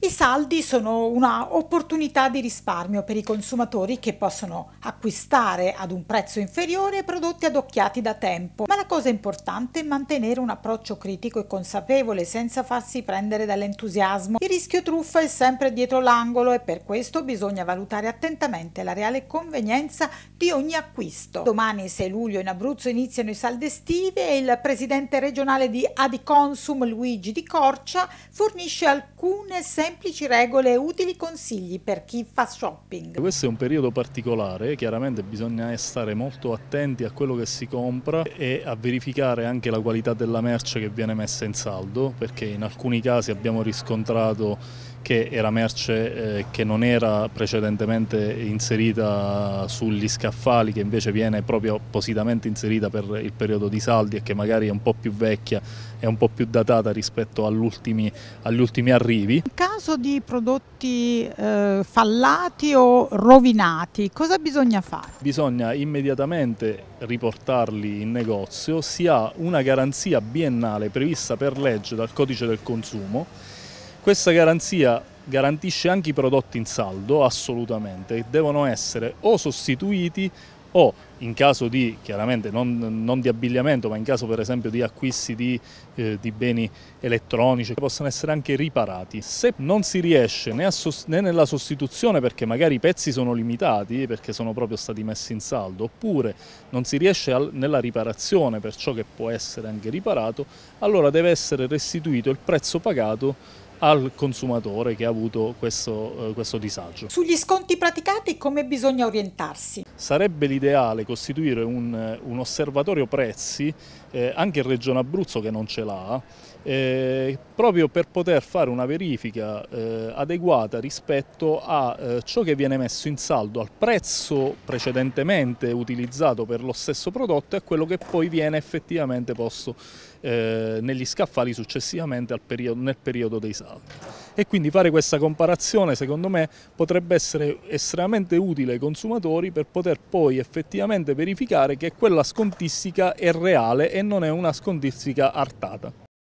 I saldi sono un'opportunità di risparmio per i consumatori che possono acquistare ad un prezzo inferiore prodotti adocchiati da tempo, ma la cosa importante è mantenere un approccio critico e consapevole senza farsi prendere dall'entusiasmo. Il rischio truffa è sempre dietro l'angolo e per questo bisogna valutare attentamente la reale convenienza di ogni acquisto. Domani 6 luglio in Abruzzo iniziano i saldi estivi e il presidente regionale di Adiconsum Luigi Di Corcia fornisce alcune semplici semplici regole e utili consigli per chi fa shopping. Questo è un periodo particolare, chiaramente bisogna stare molto attenti a quello che si compra e a verificare anche la qualità della merce che viene messa in saldo, perché in alcuni casi abbiamo riscontrato perché era merce eh, che non era precedentemente inserita sugli scaffali, che invece viene proprio appositamente inserita per il periodo di saldi e che magari è un po' più vecchia, e un po' più datata rispetto agli ultimi arrivi. In caso di prodotti eh, fallati o rovinati, cosa bisogna fare? Bisogna immediatamente riportarli in negozio, si ha una garanzia biennale prevista per legge dal codice del consumo questa garanzia garantisce anche i prodotti in saldo, assolutamente, che devono essere o sostituiti o in caso di, chiaramente non, non, di abbigliamento, ma in caso per esempio di acquisti di, eh, di, beni elettronici, che possono essere anche riparati. Se non si riesce né, né, nella sostituzione perché magari i pezzi sono limitati, perché sono proprio stati messi in saldo, oppure non si riesce al, nella riparazione per ciò che può essere anche riparato, allora deve essere restituito il prezzo pagato al consumatore che ha avuto questo, eh, questo disagio. Sugli sconti praticati come bisogna orientarsi? Sarebbe l'ideale costituire un, eh, un osservatorio prezzi, eh, anche in Regione Abruzzo che non ce l'ha, eh, proprio per poter fare una verifica eh, adeguata rispetto a eh, ciò che viene messo in saldo al prezzo precedentemente utilizzato per lo stesso prodotto e a quello che poi viene effettivamente posto negli scaffali successivamente periodo, nel periodo dei saldi dell'altro. E quindi fare questa comparazione secondo me potrebbe essere estremamente utile ai consumatori per poter poi effettivamente verificare che quella scontistica è reale e non è una scontistica artata.